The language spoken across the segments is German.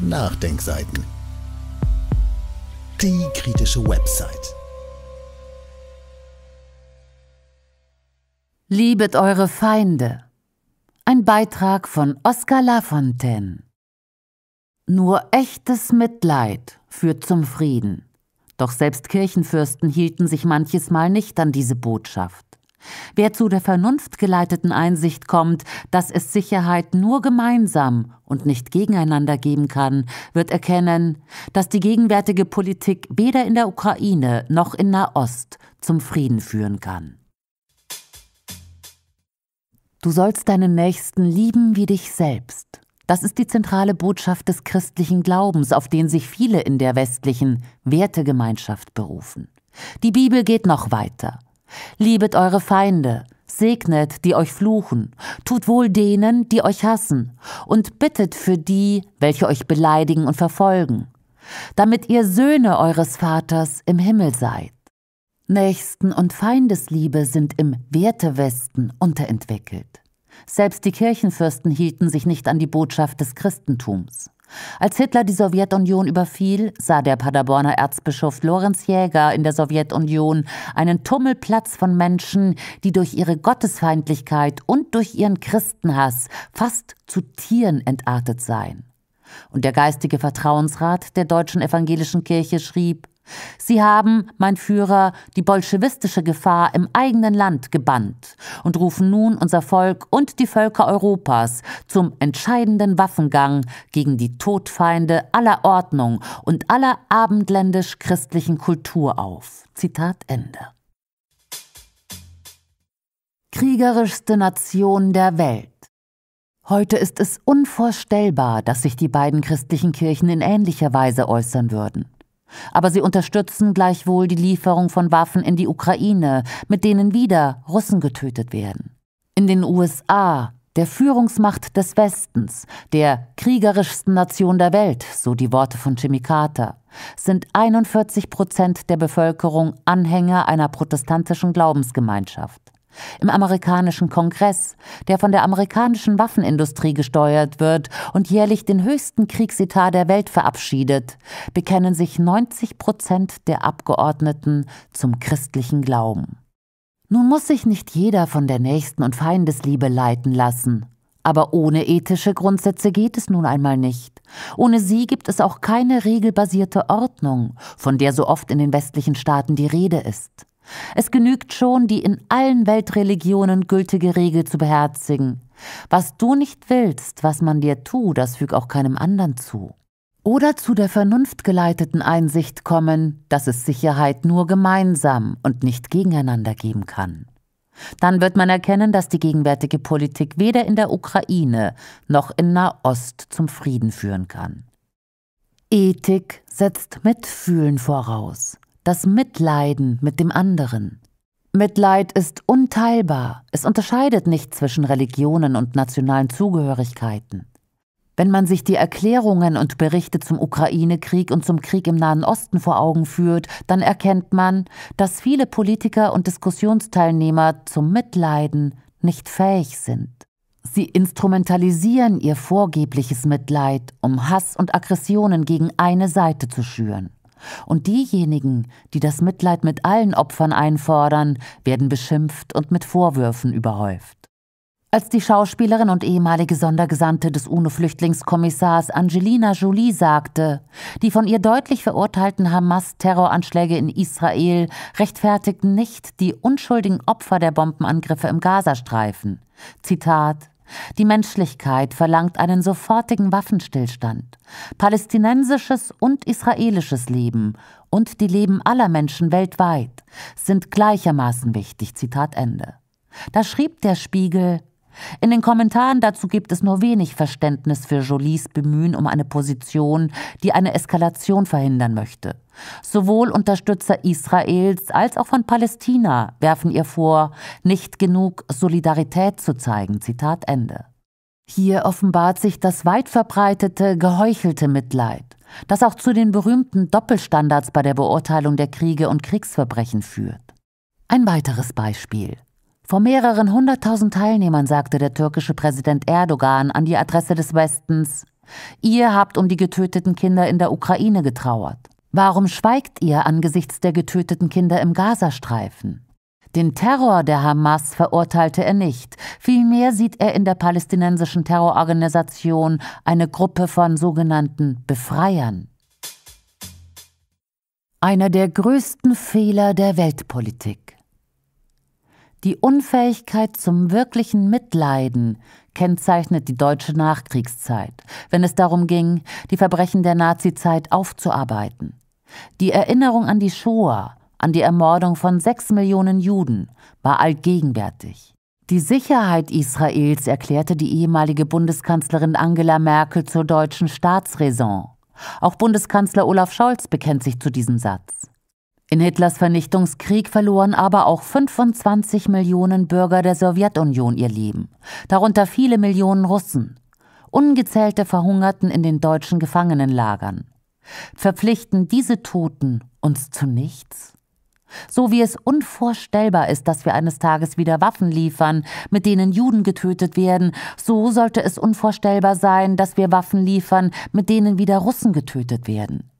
Nachdenkseiten. Die kritische Website. Liebet eure Feinde. Ein Beitrag von Oskar Lafontaine. Nur echtes Mitleid führt zum Frieden. Doch selbst Kirchenfürsten hielten sich manches Mal nicht an diese Botschaft. Wer zu der vernunftgeleiteten Einsicht kommt, dass es Sicherheit nur gemeinsam und nicht gegeneinander geben kann, wird erkennen, dass die gegenwärtige Politik weder in der Ukraine noch in Nahost zum Frieden führen kann. Du sollst deinen Nächsten lieben wie dich selbst. Das ist die zentrale Botschaft des christlichen Glaubens, auf den sich viele in der westlichen Wertegemeinschaft berufen. Die Bibel geht noch weiter. Liebet eure Feinde, segnet, die euch fluchen, tut wohl denen, die euch hassen, und bittet für die, welche euch beleidigen und verfolgen, damit ihr Söhne eures Vaters im Himmel seid. Nächsten- und Feindesliebe sind im Wertewesten unterentwickelt. Selbst die Kirchenfürsten hielten sich nicht an die Botschaft des Christentums. Als Hitler die Sowjetunion überfiel, sah der Paderborner Erzbischof Lorenz Jäger in der Sowjetunion einen Tummelplatz von Menschen, die durch ihre Gottesfeindlichkeit und durch ihren Christenhass fast zu Tieren entartet seien. Und der geistige Vertrauensrat der deutschen evangelischen Kirche schrieb Sie haben, mein Führer, die bolschewistische Gefahr im eigenen Land gebannt und rufen nun unser Volk und die Völker Europas zum entscheidenden Waffengang gegen die Todfeinde aller Ordnung und aller abendländisch-christlichen Kultur auf. Zitat Ende. Kriegerischste Nation der Welt. Heute ist es unvorstellbar, dass sich die beiden christlichen Kirchen in ähnlicher Weise äußern würden. Aber sie unterstützen gleichwohl die Lieferung von Waffen in die Ukraine, mit denen wieder Russen getötet werden. In den USA, der Führungsmacht des Westens, der kriegerischsten Nation der Welt, so die Worte von Jimmy Carter, sind 41 Prozent der Bevölkerung Anhänger einer protestantischen Glaubensgemeinschaft im amerikanischen Kongress, der von der amerikanischen Waffenindustrie gesteuert wird und jährlich den höchsten Kriegsetat der Welt verabschiedet, bekennen sich 90 Prozent der Abgeordneten zum christlichen Glauben. Nun muss sich nicht jeder von der Nächsten und Feindesliebe leiten lassen. Aber ohne ethische Grundsätze geht es nun einmal nicht. Ohne sie gibt es auch keine regelbasierte Ordnung, von der so oft in den westlichen Staaten die Rede ist. Es genügt schon, die in allen Weltreligionen gültige Regel zu beherzigen. Was du nicht willst, was man dir tu, das füg auch keinem anderen zu. Oder zu der vernunftgeleiteten Einsicht kommen, dass es Sicherheit nur gemeinsam und nicht gegeneinander geben kann. Dann wird man erkennen, dass die gegenwärtige Politik weder in der Ukraine noch in Nahost zum Frieden führen kann. Ethik setzt Mitfühlen voraus das Mitleiden mit dem anderen. Mitleid ist unteilbar, es unterscheidet nicht zwischen Religionen und nationalen Zugehörigkeiten. Wenn man sich die Erklärungen und Berichte zum Ukraine-Krieg und zum Krieg im Nahen Osten vor Augen führt, dann erkennt man, dass viele Politiker und Diskussionsteilnehmer zum Mitleiden nicht fähig sind. Sie instrumentalisieren ihr vorgebliches Mitleid, um Hass und Aggressionen gegen eine Seite zu schüren. Und diejenigen, die das Mitleid mit allen Opfern einfordern, werden beschimpft und mit Vorwürfen überhäuft. Als die Schauspielerin und ehemalige Sondergesandte des UNO-Flüchtlingskommissars Angelina Jolie sagte, die von ihr deutlich verurteilten Hamas-Terroranschläge in Israel rechtfertigten nicht die unschuldigen Opfer der Bombenangriffe im Gazastreifen. Zitat die Menschlichkeit verlangt einen sofortigen Waffenstillstand, palästinensisches und israelisches Leben und die Leben aller Menschen weltweit sind gleichermaßen wichtig. Zitat Ende. Da schrieb der Spiegel in den Kommentaren dazu gibt es nur wenig Verständnis für Jolies Bemühen um eine Position, die eine Eskalation verhindern möchte. Sowohl Unterstützer Israels als auch von Palästina werfen ihr vor, nicht genug Solidarität zu zeigen. Zitat Ende. Hier offenbart sich das weit verbreitete, geheuchelte Mitleid, das auch zu den berühmten Doppelstandards bei der Beurteilung der Kriege und Kriegsverbrechen führt. Ein weiteres Beispiel. Vor mehreren hunderttausend Teilnehmern sagte der türkische Präsident Erdogan an die Adresse des Westens, ihr habt um die getöteten Kinder in der Ukraine getrauert. Warum schweigt ihr angesichts der getöteten Kinder im Gazastreifen? Den Terror der Hamas verurteilte er nicht. Vielmehr sieht er in der palästinensischen Terrororganisation eine Gruppe von sogenannten Befreiern. Einer der größten Fehler der Weltpolitik. Die Unfähigkeit zum wirklichen Mitleiden kennzeichnet die deutsche Nachkriegszeit, wenn es darum ging, die Verbrechen der Nazizeit aufzuarbeiten. Die Erinnerung an die Shoah, an die Ermordung von sechs Millionen Juden, war allgegenwärtig. Die Sicherheit Israels erklärte die ehemalige Bundeskanzlerin Angela Merkel zur deutschen Staatsräson. Auch Bundeskanzler Olaf Scholz bekennt sich zu diesem Satz. In Hitlers Vernichtungskrieg verloren aber auch 25 Millionen Bürger der Sowjetunion ihr Leben, darunter viele Millionen Russen. Ungezählte verhungerten in den deutschen Gefangenenlagern. Verpflichten diese Toten uns zu nichts? So wie es unvorstellbar ist, dass wir eines Tages wieder Waffen liefern, mit denen Juden getötet werden, so sollte es unvorstellbar sein, dass wir Waffen liefern, mit denen wieder Russen getötet werden.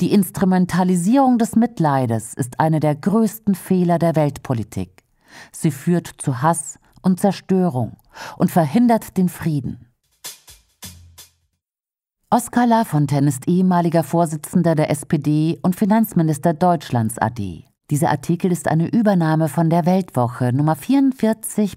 Die Instrumentalisierung des Mitleides ist eine der größten Fehler der Weltpolitik. Sie führt zu Hass und Zerstörung und verhindert den Frieden. Oskar Lafontaine ist ehemaliger Vorsitzender der SPD und Finanzminister Deutschlands AD. Dieser Artikel ist eine Übernahme von der Weltwoche Nummer 44.23.